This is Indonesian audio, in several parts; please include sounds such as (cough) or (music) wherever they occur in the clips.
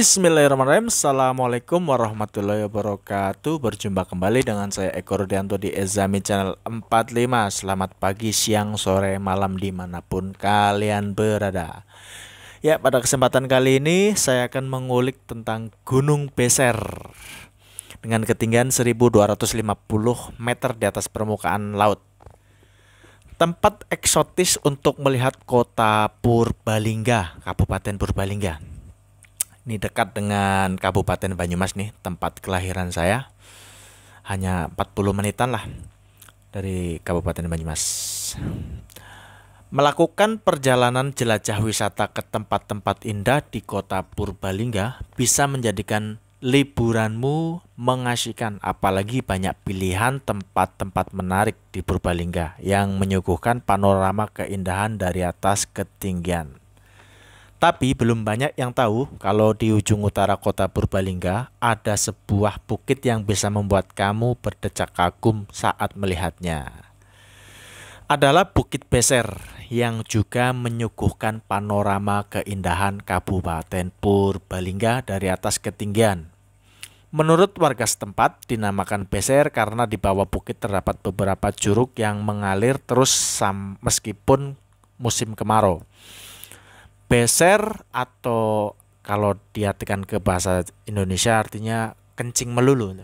Bismillahirrahmanirrahim Assalamualaikum warahmatullahi wabarakatuh Berjumpa kembali dengan saya Eko Rudianto di Ezami Channel 45 Selamat pagi, siang, sore, malam dimanapun kalian berada Ya pada kesempatan kali ini saya akan mengulik tentang Gunung Beser Dengan ketinggian 1250 meter di atas permukaan laut Tempat eksotis untuk melihat kota Purbalingga, Kabupaten Purbalingga ini dekat dengan Kabupaten Banyumas nih, tempat kelahiran saya. Hanya 40 menitan lah dari Kabupaten Banyumas. Melakukan perjalanan jelajah wisata ke tempat-tempat indah di kota Purbalingga bisa menjadikan liburanmu mengasihkan apalagi banyak pilihan tempat-tempat menarik di Purbalingga yang menyuguhkan panorama keindahan dari atas ketinggian. Tapi belum banyak yang tahu kalau di ujung utara kota Purbalingga ada sebuah bukit yang bisa membuat kamu berdecak kagum saat melihatnya. Adalah Bukit Beser yang juga menyuguhkan panorama keindahan Kabupaten Purbalingga dari atas ketinggian. Menurut warga setempat, dinamakan Beser karena di bawah bukit terdapat beberapa curug yang mengalir terus meskipun musim kemarau beser atau kalau diartikan ke bahasa Indonesia artinya kencing melulu.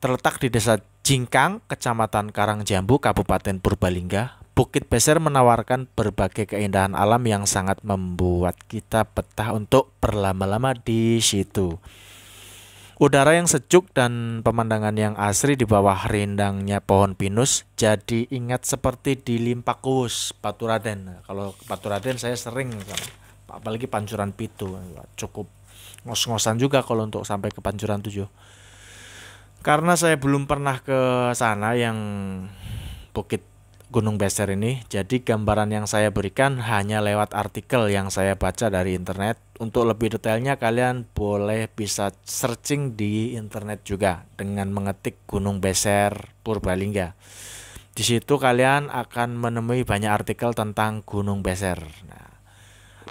Terletak di desa Jingkang, kecamatan Karangjambu, Kabupaten Purbalingga, Bukit Beser menawarkan berbagai keindahan alam yang sangat membuat kita betah untuk berlama-lama di situ. Udara yang sejuk dan pemandangan yang asri di bawah rindangnya pohon pinus jadi ingat seperti di Limpakus, Paturaden. Kalau Paturaden saya sering apalagi pancuran pitu ya, cukup ngos-ngosan juga kalau untuk sampai ke pancuran tujuh karena saya belum pernah ke sana yang bukit Gunung Beser ini. Jadi gambaran yang saya berikan hanya lewat artikel yang saya baca dari internet. Untuk lebih detailnya kalian boleh bisa searching di internet juga dengan mengetik Gunung Beser Purbalingga. Di situ kalian akan menemui banyak artikel tentang Gunung Beser. Nah,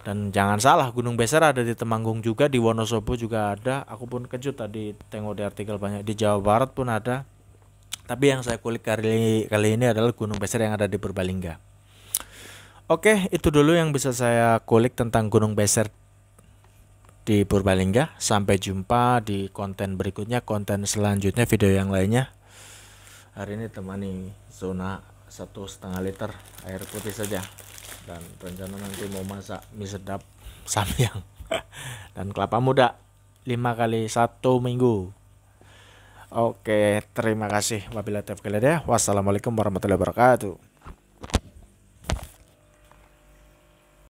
dan jangan salah, Gunung Besar ada di Temanggung juga, di Wonosobo juga ada. Aku pun kejut tadi tengok di artikel banyak di Jawa Barat pun ada. Tapi yang saya kulik kali kali ini adalah Gunung Besar yang ada di Purbalingga. Oke, itu dulu yang bisa saya kulik tentang Gunung Besar di Purbalingga. Sampai jumpa di konten berikutnya, konten selanjutnya, video yang lainnya. Hari ini temani zona satu setengah liter air putih saja dan rencana nanti mau masak mie sedap (laughs) samyang (laughs) dan kelapa muda lima kali satu minggu Oke terima kasih wabillahi taufiq ya wassalamualaikum warahmatullahi wabarakatuh